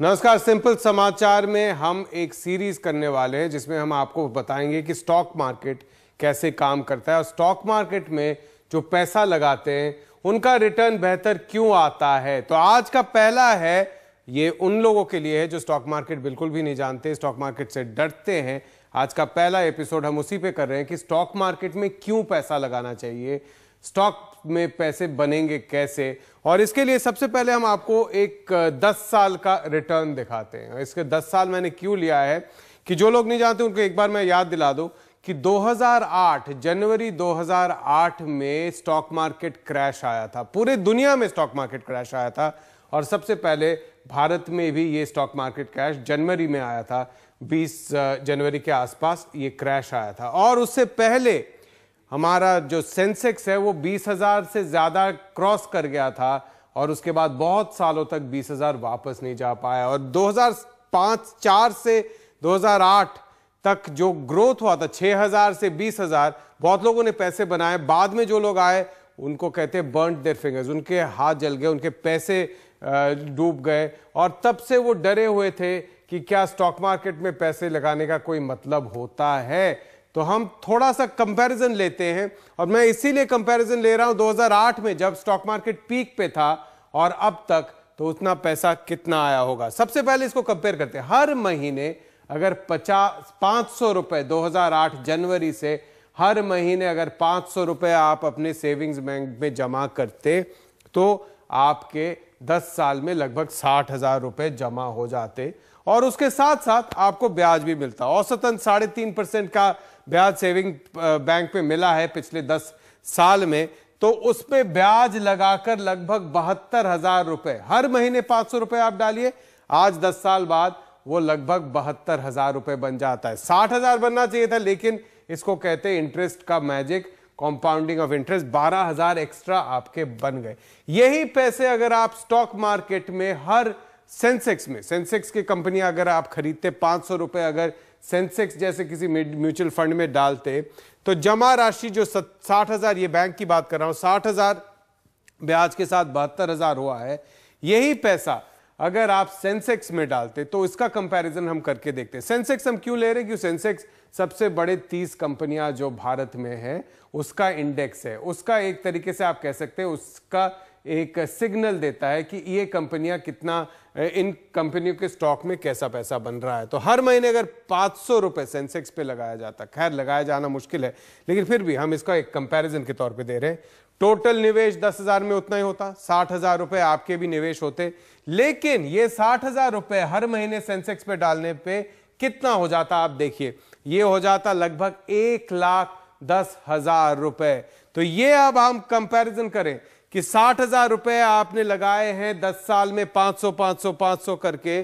नमस्कार सिंपल समाचार में हम एक सीरीज करने वाले हैं जिसमें हम आपको बताएंगे कि स्टॉक मार्केट कैसे काम करता है और स्टॉक मार्केट में जो पैसा लगाते हैं उनका रिटर्न बेहतर क्यों आता है तो आज का पहला है ये उन लोगों के लिए है जो स्टॉक मार्केट बिल्कुल भी नहीं जानते स्टॉक मार्केट से डरते हैं आज का पहला एपिसोड हम उसी पे कर रहे हैं कि स्टॉक मार्केट में क्यों पैसा लगाना चाहिए स्टॉक में पैसे बनेंगे कैसे और इसके लिए सबसे पहले हम आपको एक 10 साल का रिटर्न दिखाते हैं इसके 10 साल मैंने क्यों लिया है कि जो लोग नहीं जानते उनको एक बार मैं याद दिला दूं कि 2008 जनवरी 2008 में स्टॉक मार्केट क्रैश आया था पूरे दुनिया में स्टॉक मार्केट क्रैश आया था और सबसे पहले भारत में भी ये स्टॉक मार्केट क्रैश जनवरी में आया था 20 जनवरी के आसपास ये क्रैश आया था और उससे पहले हमारा जो सेंसेक्स है वो 20,000 से ज़्यादा क्रॉस कर गया था और उसके बाद बहुत सालों तक 20,000 वापस नहीं जा पाया और 2005-4 से 2008 तक जो ग्रोथ हुआ था 6,000 से 20,000 बहुत लोगों ने पैसे बनाए बाद में जो लोग आए उनको कहते हैं बर्न देर फिंगर्स उनके हाथ जल गए उनके पैसे डूब गए और तब से वो डरे हुए थे कि क्या स्टॉक मार्केट में पैसे लगाने का कोई मतलब होता है तो हम थोड़ा सा कंपैरिजन लेते हैं और मैं इसीलिए कंपैरिजन ले रहा हूं 2008 में जब स्टॉक मार्केट पीक पे था और अब तक तो उतना पैसा कितना आया होगा सबसे पहले इसको कंपेयर करते हैं हर महीने अगर पचास पाँच सौ रुपये दो जनवरी से हर महीने अगर पाँच सौ आप अपने सेविंग्स बैंक में जमा करते तो आपके दस साल में लगभग साठ हजार रुपए जमा हो जाते और उसके साथ साथ आपको ब्याज भी मिलता औसतन साढ़े तीन परसेंट का ब्याज सेविंग बैंक में मिला है पिछले दस साल में तो उस पर ब्याज लगाकर लगभग बहत्तर हजार रुपए हर महीने पांच सौ रुपए आप डालिए आज दस साल बाद वो लगभग बहत्तर हजार रुपए बन जाता है साठ हजार बनना चाहिए था लेकिन इसको कहते हैं इंटरेस्ट का मैजिक कॉम्पाउंडिंग ऑफ इंटरेस्ट बारह हजार एक्स्ट्रा आपके बन गए यही पैसे अगर आप स्टॉक मार्केट में हर सेंसेक्स में सेंसेक्स की कंपनियां अगर आप खरीदते पाँच सौ अगर सेंसेक्स जैसे किसी म्यूचुअल फंड में डालते तो जमा राशि जो साठ हज़ार ये बैंक की बात कर रहा हूँ साठ हज़ार ब्याज के साथ बहत्तर हज़ार हुआ है यही पैसा अगर आप सेंसेक्स में डालते तो इसका कंपैरिजन हम करके देखते हैं सेंसेक्स हम क्यों ले रहे हैं क्यों सेंसेक्स सबसे बड़े तीस कंपनियां जो भारत में है उसका इंडेक्स है उसका एक तरीके से आप कह सकते हैं उसका एक सिग्नल देता है कि ये कंपनियां कितना इन कंपनियों के स्टॉक में कैसा पैसा बन रहा है तो हर महीने अगर पाँच सौ रुपये सेंसेक्स पे लगाया जाता खैर लगाया जाना मुश्किल है लेकिन फिर भी हम इसका एक कंपैरिजन के तौर पे दे रहे हैं टोटल निवेश दस हजार में उतना ही होता साठ हजार रुपये आपके भी निवेश होते लेकिन ये साठ हजार रुपये हर महीने सेंसेक्स पे डालने पे कितना हो जाता आप देखिए ये हो जाता लगभग एक लाख दस हजार रुपये तो ये अब हम कंपैरिजन करें कि साठ हजार रुपए आपने लगाए हैं दस साल में पांच सौ पांच सौ पांच सौ करके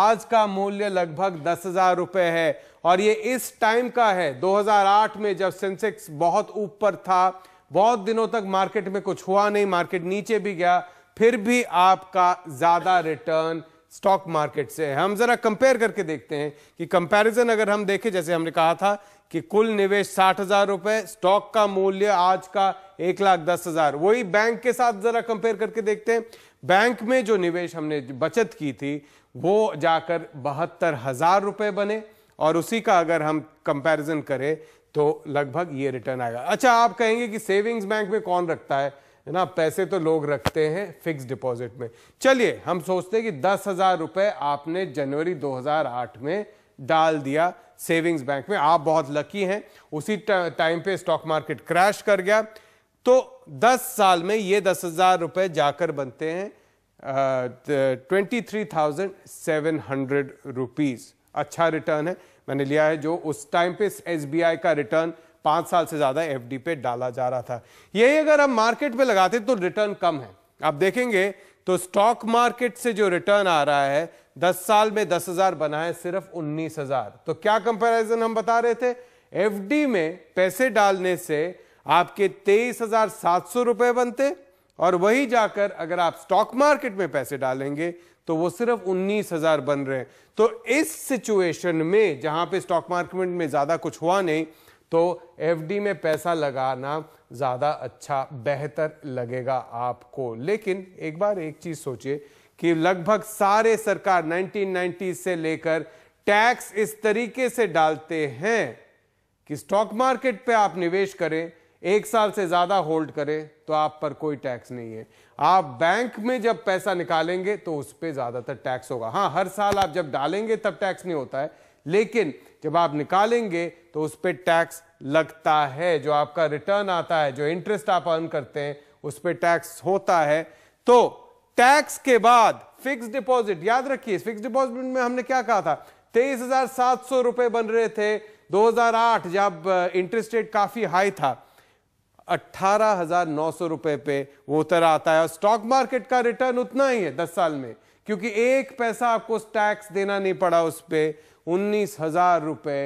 आज का मूल्य लगभग दस हजार रुपए है और ये इस टाइम का है 2008 में जब सेंसेक्स बहुत ऊपर था बहुत दिनों तक मार्केट में कुछ हुआ नहीं मार्केट नीचे भी गया फिर भी आपका ज्यादा रिटर्न स्टॉक मार्केट से हम ज़रा कंपेयर करके देखते हैं कि कंपैरिजन अगर हम देखें जैसे हमने कहा था कि कुल निवेश साठ हज़ार रुपए स्टॉक का मूल्य आज का एक लाख दस हज़ार वही बैंक के साथ ज़रा कंपेयर करके देखते हैं बैंक में जो निवेश हमने बचत की थी वो जाकर बहत्तर हज़ार रुपए बने और उसी का अगर हम कंपैरिजन करें तो लगभग ये रिटर्न आएगा अच्छा आप कहेंगे कि सेविंग्स बैंक में कौन रखता है है ना पैसे तो लोग रखते हैं फिक्स डिपॉजिट में चलिए हम सोचते हैं कि दस हजार रुपए आपने जनवरी 2008 में डाल दिया सेविंग्स बैंक में आप बहुत लकी हैं उसी टाइम पे स्टॉक मार्केट क्रैश कर गया तो 10 साल में ये दस हजार रुपए जाकर बनते हैं twenty three thousand seven hundred rupees अच्छा रिटर्न है मैंने लिया है जो उस टाइम पे एस का रिटर्न पांच साल से ज़्यादा एफ पे डाला जा रहा था यही अगर हम मार्केट पे लगाते तो रिटर्न कम है आप देखेंगे तो स्टॉक मार्केट से जो रिटर्न आ रहा है दस साल में दस हजार बना है सिर्फ उन्नीस हजार तो क्या कंपैरिजन हम बता रहे थे एफडी में पैसे डालने से आपके तेईस हजार सात सौ रुपए बनते और वही जाकर अगर आप स्टॉक मार्केट में पैसे डालेंगे तो वो सिर्फ उन्नीस हजार बन रहे हैं तो इस सिचुएशन में जहां पे स्टॉक मार्केट में ज्यादा कुछ हुआ नहीं तो एफडी में पैसा लगाना ज़्यादा अच्छा बेहतर लगेगा आपको लेकिन एक बार एक चीज़ सोचिए कि लगभग सारे सरकार 1990 से लेकर टैक्स इस तरीके से डालते हैं कि स्टॉक मार्केट पे आप निवेश करें एक साल से ज़्यादा होल्ड करें तो आप पर कोई टैक्स नहीं है आप बैंक में जब पैसा निकालेंगे तो उस पर ज़्यादातर टैक्स होगा हाँ हर साल आप जब डालेंगे तब टैक्स नहीं होता है लेकिन जब आप निकालेंगे तो उस पर टैक्स लगता है जो आपका रिटर्न आता है जो इंटरेस्ट आप अर्न करते हैं उस पर टैक्स होता है तो टैक्स के बाद फिक्स डिपॉजिट याद रखिए फिक्स डिपॉजिट में हमने क्या कहा था तेईस हजार सात सौ रुपए बन रहे थे 2008 जब इंटरेस्ट रेट काफी हाई था अट्ठारह हजार नौ सौ रुपए पे वो उतर आता है और स्टॉक मार्केट का रिटर्न उतना ही है दस साल में क्योंकि एक पैसा आपको टैक्स देना नहीं पड़ा उस पर उन्नीस हजार रुपए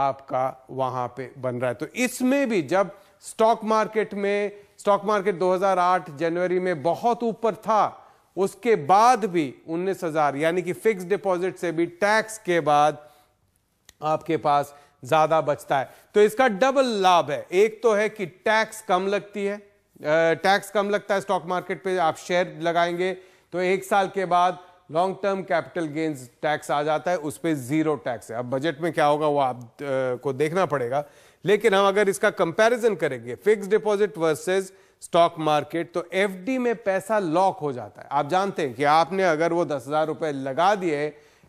आपका वहां पे बन रहा है तो इसमें भी जब स्टॉक मार्केट में स्टॉक मार्केट 2008 जनवरी में बहुत ऊपर था उसके बाद भी उन्नीस हजार यानी कि फिक्स डिपॉजिट से भी टैक्स के बाद आपके पास ज्यादा बचता है तो इसका डबल लाभ है एक तो है कि टैक्स कम लगती है टैक्स कम लगता है स्टॉक मार्केट पे आप शेयर लगाएंगे तो एक साल के बाद long term capital gains tax आ जाता है उस पर जीरो टैक्स है अब बजट में क्या होगा वो आप को देखना पड़ेगा लेकिन हम अगर इसका कंपैरिजन करेंगे fix deposit versus stock market तो एफडी में पैसा लॉक हो जाता है आप जानते हैं कि आपने अगर वो दस हजार रुपए लगा दिए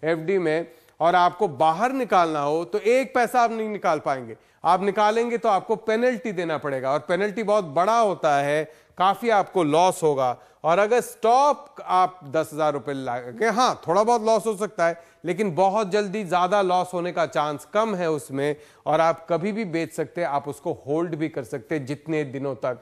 एफ में और आपको बाहर निकालना हो तो एक पैसा आप नहीं निकाल पाएंगे आप निकालेंगे तो आपको पेनल्टी देना पड़ेगा और पेनल्टी बहुत बड़ा होता है काफी आपको लॉस होगा और अगर स्टॉप आप दस हजार रुपए लगा हाँ थोड़ा बहुत लॉस हो सकता है लेकिन बहुत जल्दी ज़्यादा लॉस होने का चांस कम है उसमें और आप कभी भी बेच सकते हैं आप उसको होल्ड भी कर सकते हैं जितने दिनों तक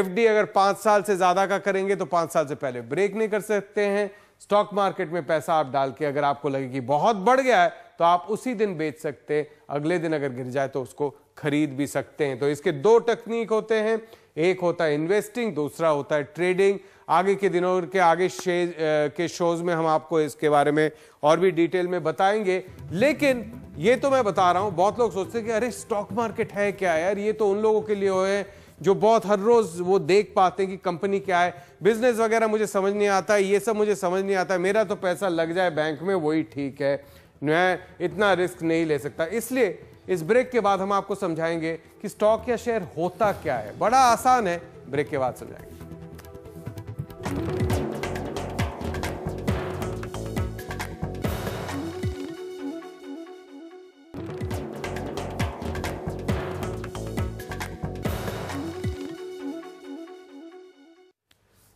एफडी अगर पांच साल से ज़्यादा का करेंगे तो पांच साल से पहले ब्रेक नहीं कर सकते हैं स्टॉक मार्केट में पैसा आप डाल के अगर आपको लगे कि बहुत बढ़ गया है तो आप उसी दिन बेच सकते हैं अगले दिन अगर गिर जाए तो उसको खरीद भी सकते हैं तो इसके दो तकनीक होते हैं एक होता है इन्वेस्टिंग दूसरा होता है ट्रेडिंग आगे के दिनों के आगे शे, के शोज में हम आपको इसके बारे में और भी डिटेल में बताएंगे लेकिन ये तो मैं बता रहा हूं बहुत लोग सोचते हैं कि अरे स्टॉक मार्केट है क्या यार ये तो उन लोगों के लिए है जो बहुत हर रोज वो देख पाते हैं कि कंपनी क्या है बिजनेस वगैरह मुझे समझ नहीं आता ये सब मुझे समझ नहीं आता मेरा तो पैसा लग जाए बैंक में वही ठीक है मैं इतना रिस्क नहीं ले सकता इसलिए इस ब्रेक के बाद हम आपको समझाएंगे कि स्टॉक या शेयर होता क्या है बड़ा आसान है ब्रेक के बाद समझाएंगे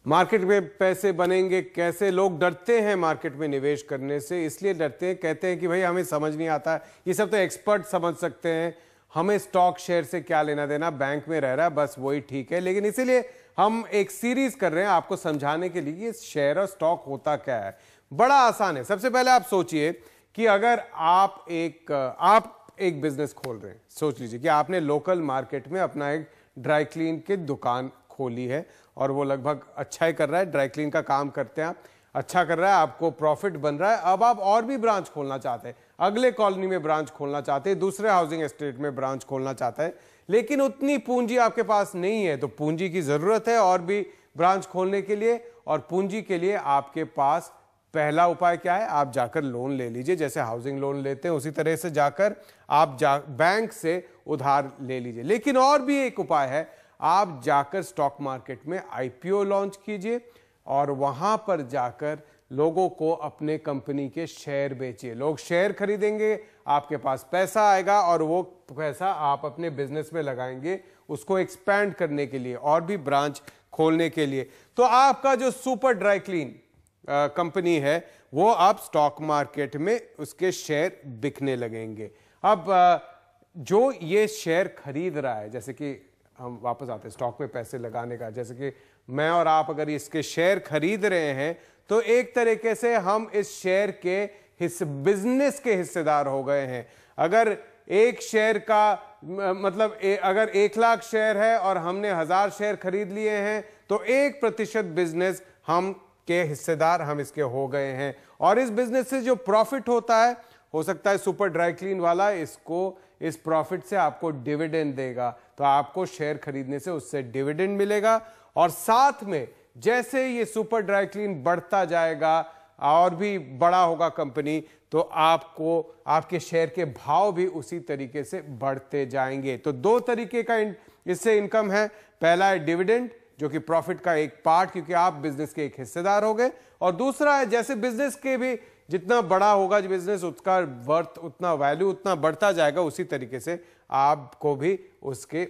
मार्केट में पैसे बनेंगे कैसे लोग डरते हैं मार्केट में निवेश करने से इसलिए डरते हैं कहते हैं कि भाई हमें समझ नहीं आता ये सब तो एक्सपर्ट समझ सकते हैं हमें स्टॉक शेयर से क्या लेना देना बैंक में रह रहा है बस वही ठीक है लेकिन इसीलिए हम एक सीरीज कर रहे हैं आपको समझाने के लिए शेयर और स्टॉक होता क्या है बड़ा आसान है सबसे पहले आप सोचिए कि अगर आप एक आप एक बिजनेस खोल रहे हैं सोच लीजिए कि आपने लोकल मार्केट में अपना एक ड्राई क्लीन की दुकान खोली है और वो लगभग अच्छा ही कर रहा है ड्राई क्लीन का काम करते हैं आप अच्छा कर रहा है आपको प्रॉफिट बन रहा है अब आप और भी ब्रांच खोलना चाहते हैं अगले कॉलोनी में ब्रांच खोलना चाहते हैं दूसरे हाउसिंग एस्टेट में ब्रांच खोलना चाहते हैं लेकिन उतनी पूंजी आपके पास नहीं है तो पूंजी की ज़रूरत है और भी ब्रांच खोलने के लिए और पूंजी के लिए आपके पास पहला उपाय क्या है आप जाकर लोन ले लीजिए जैसे हाउसिंग लोन लेते हैं उसी तरह से जाकर आप जा बैंक से उधार ले लीजिए लेकिन और भी एक उपाय है आप जाकर स्टॉक मार्केट में आईपीओ लॉन्च कीजिए और वहां पर जाकर लोगों को अपने कंपनी के शेयर बेचिए लोग शेयर खरीदेंगे आपके पास पैसा आएगा और वो पैसा आप अपने बिजनेस में लगाएंगे उसको एक्सपैंड करने के लिए और भी ब्रांच खोलने के लिए तो आपका जो सुपर ड्राई क्लीन कंपनी है वो आप स्टॉक मार्केट में उसके शेयर बिकने लगेंगे अब आ, जो ये शेयर खरीद रहा है जैसे कि हम वापस आते हैं स्टॉक में पैसे लगाने का जैसे कि मैं और आप अगर इसके शेयर खरीद रहे हैं तो एक तरीके से हम इस शेयर के हिस्से बिजनेस के हिस्सेदार हो गए हैं अगर एक शेयर का मतलब ए, अगर एक लाख शेयर है और हमने हजार शेयर खरीद लिए हैं तो एक प्रतिशत बिजनेस हम के हिस्सेदार हम इसके हो गए हैं और इस बिजनेस से जो प्रॉफिट होता है हो सकता है सुपर ड्राई क्लीन वाला इसको इस प्रॉफिट से आपको डिविडेंड देगा तो आपको शेयर खरीदने से उससे डिविडेंड मिलेगा और साथ में जैसे ये सुपर ड्राई क्लीन बढ़ता जाएगा और भी बड़ा होगा कंपनी तो आपको आपके शेयर के भाव भी उसी तरीके से बढ़ते जाएंगे तो दो तरीके का इससे इनकम है पहला है डिविडेंड जो कि प्रॉफिट का एक पार्ट क्योंकि आप बिजनेस के एक हिस्सेदार हो गए और दूसरा है जैसे बिजनेस के भी जितना बड़ा होगा बिजनेस उसका वर्थ उतना वैल्यू उतना बढ़ता जाएगा उसी तरीके से आपको भी उसके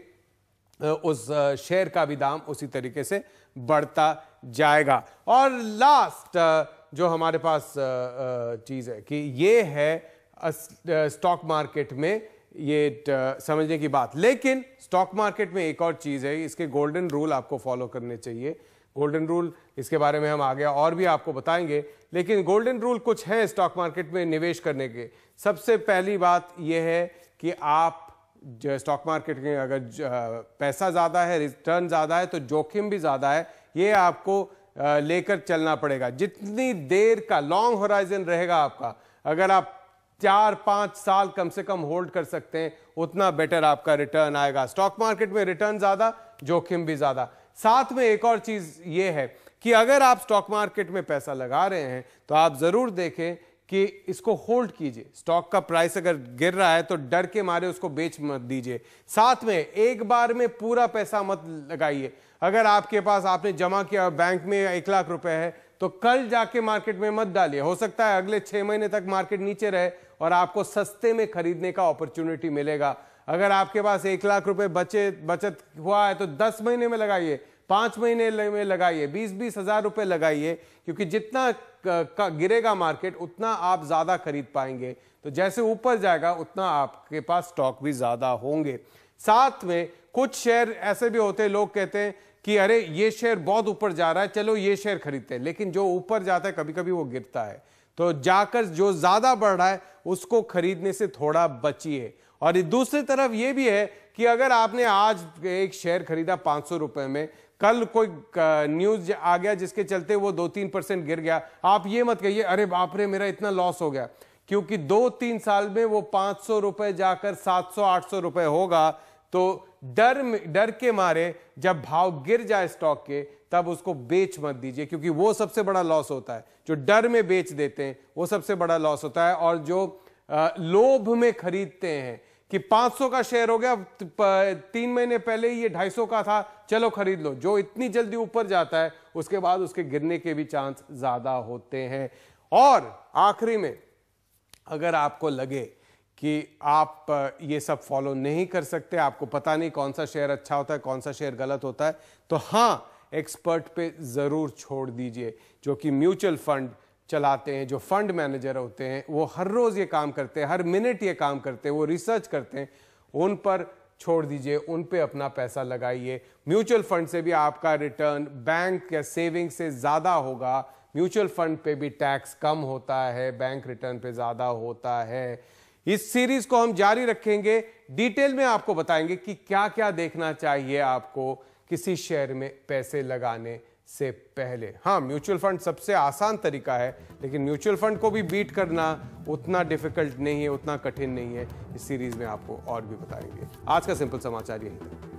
उस शेयर का भी दाम उसी तरीके से बढ़ता जाएगा और लास्ट जो हमारे पास चीज़ है कि ये है स्टॉक मार्केट में ये समझने की बात लेकिन स्टॉक मार्केट में एक और चीज़ है इसके गोल्डन रूल आपको फॉलो करने चाहिए गोल्डन रूल इसके बारे में हम आगे और भी आपको बताएंगे लेकिन गोल्डन रूल कुछ है स्टॉक मार्केट में निवेश करने के सबसे पहली बात यह है कि आप स्टॉक मार्केट में अगर पैसा ज़्यादा है रिटर्न ज़्यादा है तो जोखिम भी ज़्यादा है ये आपको लेकर चलना पड़ेगा जितनी देर का लॉन्ग होराइजन रहेगा आपका अगर आप चार पाँच साल कम से कम होल्ड कर सकते हैं उतना बेटर आपका रिटर्न आएगा स्टॉक मार्केट में रिटर्न ज़्यादा जोखिम भी ज़्यादा साथ में एक और चीज़ ये है कि अगर आप स्टॉक मार्केट में पैसा लगा रहे हैं तो आप ज़रूर देखें कि इसको होल्ड कीजिए स्टॉक का प्राइस अगर गिर रहा है तो डर के मारे उसको बेच मत दीजिए साथ में एक बार में पूरा पैसा मत लगाइए अगर आपके पास आपने जमा किया बैंक में एक लाख रुपए है तो कल जाके मार्केट में मत डालिए हो सकता है अगले छह महीने तक मार्केट नीचे रहे और आपको सस्ते में खरीदने का अपॉर्चुनिटी मिलेगा अगर आपके पास एक लाख रुपए बचे बचत हुआ है तो दस महीने में लगाइए पांच महीने में लगाइए बीस बीस हजार रुपये लगाइए क्योंकि जितना गिरेगा मार्केट उतना आप ज़्यादा खरीद पाएंगे तो जैसे ऊपर जाएगा उतना आपके पास स्टॉक भी ज़्यादा होंगे साथ में कुछ शेयर ऐसे भी होते हैं लोग कहते हैं कि अरे ये शेयर बहुत ऊपर जा रहा है चलो ये शेयर खरीदते हैं लेकिन जो ऊपर जाता है कभी कभी वो गिरता है तो जाकर जो ज़्यादा बढ़ रहा है उसको खरीदने से थोड़ा बचिए और दूसरी तरफ ये भी है कि अगर आपने आज एक शेयर खरीदा पाँच सौ रुपए में कल कोई न्यूज आ गया जिसके चलते वो दो तीन परसेंट गिर गया आप ये मत कहिए अरे बाप रे मेरा इतना लॉस हो गया क्योंकि दो तीन साल में वो पांच सौ रुपए जाकर सात सौ आठ सौ रुपए होगा तो डर डर के मारे जब भाव गिर जाए स्टॉक के तब उसको बेच मत दीजिए क्योंकि वो सबसे बड़ा लॉस होता है जो डर में बेच देते हैं वो सबसे बड़ा लॉस होता है और जो लोभ में खरीदते हैं कि 500 का शेयर हो गया तीन महीने पहले ये 250 का था चलो खरीद लो जो इतनी जल्दी ऊपर जाता है उसके बाद उसके गिरने के भी चांस ज्यादा होते हैं और आखिरी में अगर आपको लगे कि आप ये सब फॉलो नहीं कर सकते आपको पता नहीं कौन सा शेयर अच्छा होता है कौन सा शेयर गलत होता है तो हाँ एक्सपर्ट पे जरूर छोड़ दीजिए जो कि म्यूचुअल फंड चलाते हैं जो फंड मैनेजर होते हैं वो हर रोज़ ये काम करते हैं हर मिनट ये काम करते हैं वो रिसर्च करते हैं उन पर छोड़ दीजिए उन पे अपना पैसा लगाइए म्यूचुअल फंड से भी आपका रिटर्न बैंक या सेविंग से ज़्यादा होगा म्यूचुअल फंड पे भी टैक्स कम होता है बैंक रिटर्न पे ज़्यादा होता है इस सीरीज को हम जारी रखेंगे डिटेल में आपको बताएंगे कि क्या क्या देखना चाहिए आपको किसी शेयर में पैसे लगाने से पहले हाँ म्यूचुअल फंड सबसे आसान तरीका है लेकिन म्यूचुअल फंड को भी बीट करना उतना डिफिकल्ट नहीं है उतना कठिन नहीं है इस सीरीज में आपको और भी बताएंगे आज का सिंपल समाचार यही था